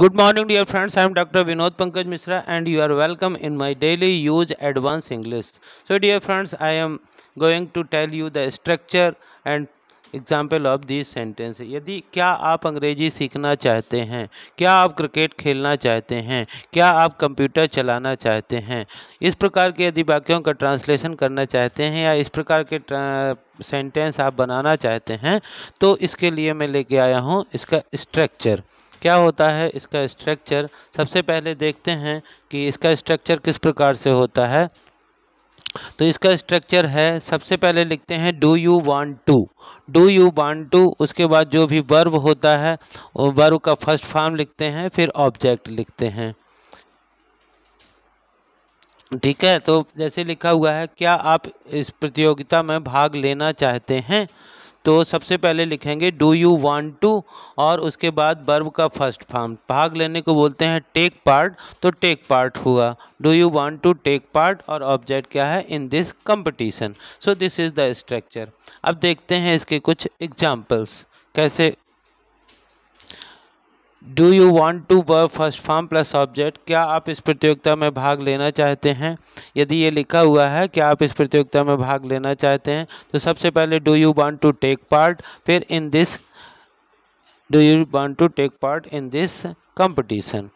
good morning dear friends I am doctor Vinod Pankaj Mishra and you are welcome in my daily use advance English so dear friends I am going to tell you the structure and example of this sentence यदि क्या आप अंग्रेजी सीखना चाहते हैं क्या आप cricket खेलना चाहते हैं क्या आप कंप्यूटर चलाना चाहते हैं इस प्रकार के यदि वाक्यों का ट्रांसलेशन करना चाहते हैं या इस प्रकार के सेंटेंस आप बनाना चाहते हैं तो इसके लिए मैं लेके आया हूँ इसका स्ट्रक्चर क्या होता है इसका स्ट्रक्चर सबसे पहले देखते हैं कि इसका स्ट्रक्चर किस प्रकार से होता है तो इसका स्ट्रक्चर है सबसे पहले लिखते हैं do you want to do you want to उसके बाद जो भी वर्ब होता है वो वर्ब का फर्स्ट फॉर्म लिखते हैं फिर ऑब्जेक्ट लिखते हैं ठीक है तो जैसे लिखा हुआ है क्या आप इस प्रतियोगिता में भाग लेना चाहते हैं तो सबसे पहले लिखेंगे डू यू वॉन्ट टू और उसके बाद बर्व का फर्स्ट फॉर्म भाग लेने को बोलते हैं टेक पार्ट तो टेक पार्ट हुआ do you want to take part और ऑब्जेक्ट क्या है in this competition so this is the structure अब देखते हैं इसके कुछ एग्जाम्पल्स कैसे do you want to work first form plus object क्या आप इस प्रतियोगिता में भाग लेना चाहते हैं यदि ये लिखा हुआ है कि आप इस प्रतियोगिता में भाग लेना चाहते हैं तो सबसे पहले do you want to take part फिर in this do you want to take part in this competition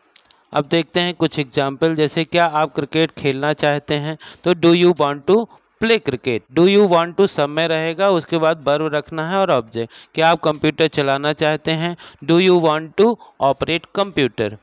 अब देखते हैं कुछ एग्जाम्पल जैसे क्या आप क्रिकेट खेलना चाहते हैं तो do you want to play cricket do you want to सब में रहेगा उसके बाद बर्व रखना है और ऑब्जेक्ट क्या आप कंप्यूटर चलाना चाहते हैं do you want to operate computer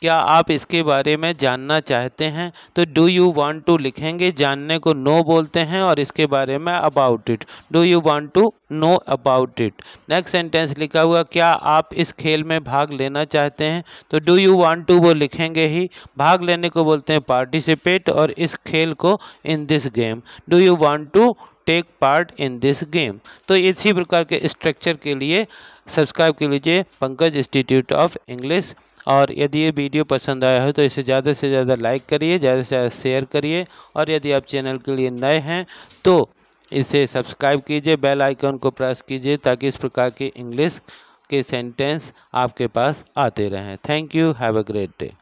क्या आप इसके बारे में जानना चाहते हैं तो डू यू वॉन्ट टू लिखेंगे जानने को नो बोलते हैं और इसके बारे में about it do you want to know about it next sentence लिखा हुआ क्या आप इस खेल में भाग लेना चाहते हैं तो डू यू वॉन्ट टू वो लिखेंगे ही भाग लेने को बोलते हैं पार्टिसिपेट और इस खेल को in this game do you want to take part in this game तो इसी प्रकार के स्ट्रक्चर के लिए सब्सक्राइब कर लीजिए पंकज इंस्टीट्यूट ऑफ इंग्लिश और यदि ये वीडियो पसंद आया हो तो इसे ज़्यादा से ज़्यादा लाइक करिए ज़्यादा से ज़्यादा शेयर करिए और यदि आप चैनल के लिए नए हैं तो इसे सब्सक्राइब कीजिए बेल आइकन को प्रेस कीजिए ताकि इस प्रकार के इंग्लिश के सेंटेंस आपके पास आते रहें thank you have a great day